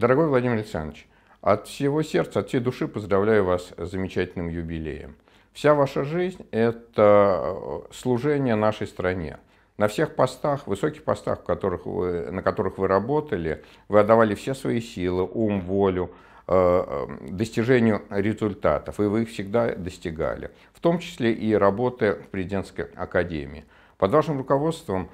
Дорогой Владимир Александрович, от всего сердца, от всей души поздравляю вас с замечательным юбилеем. Вся ваша жизнь – это э, служение нашей стране. На всех постах, высоких постах, которых вы, на которых вы работали, вы отдавали все свои силы, ум, волю, э, э, достижению результатов, и вы их всегда достигали, в том числе и работы в президентской академии. Под вашим руководством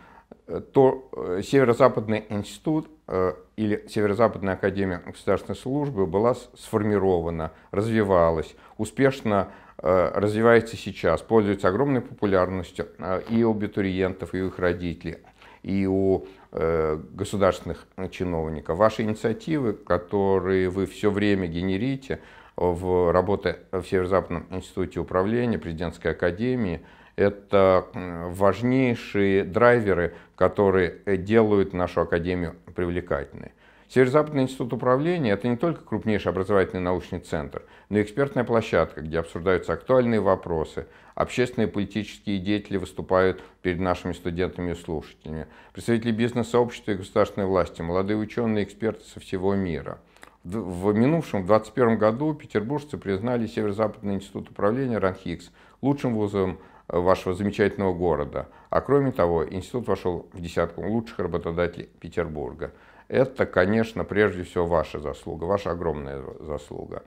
Э, то э, Северо-Западный институт э, или Северо-Западная академия государственной службы была сформирована, развивалась, успешно развивается сейчас, пользуется огромной популярностью и у абитуриентов, и у их родителей, и у государственных чиновников. Ваши инициативы, которые вы все время генерите в работе в Северо-Западном институте управления, президентской академии – это важнейшие драйверы, которые э, делают нашу академию привлекательной. Северо-Западный институт управления – это не только крупнейший образовательный научный центр, но и экспертная площадка, где обсуждаются актуальные вопросы, общественные и политические деятели выступают перед нашими студентами и слушателями, представители бизнес-сообщества и государственной власти, молодые ученые и эксперты со всего мира. В минувшем, в 2021 году, петербуржцы признали Северо-Западный институт управления РАНХИКС лучшим вузом вашего замечательного города. А кроме того, институт вошел в десятку лучших работодателей Петербурга. Это, конечно, прежде всего ваша заслуга, ваша огромная заслуга.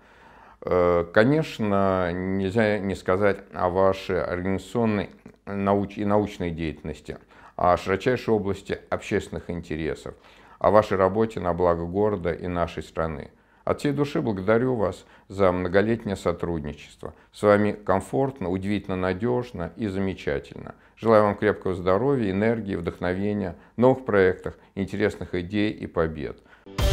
Э, конечно, нельзя не сказать о вашей организационной науч и научной деятельности, о широчайшей области общественных интересов, о вашей работе на благо города и нашей страны. От всей души благодарю вас за многолетнее сотрудничество. С вами комфортно, удивительно надежно и замечательно. Желаю вам крепкого здоровья, энергии, вдохновения, новых проектах, интересных идей и побед. Thank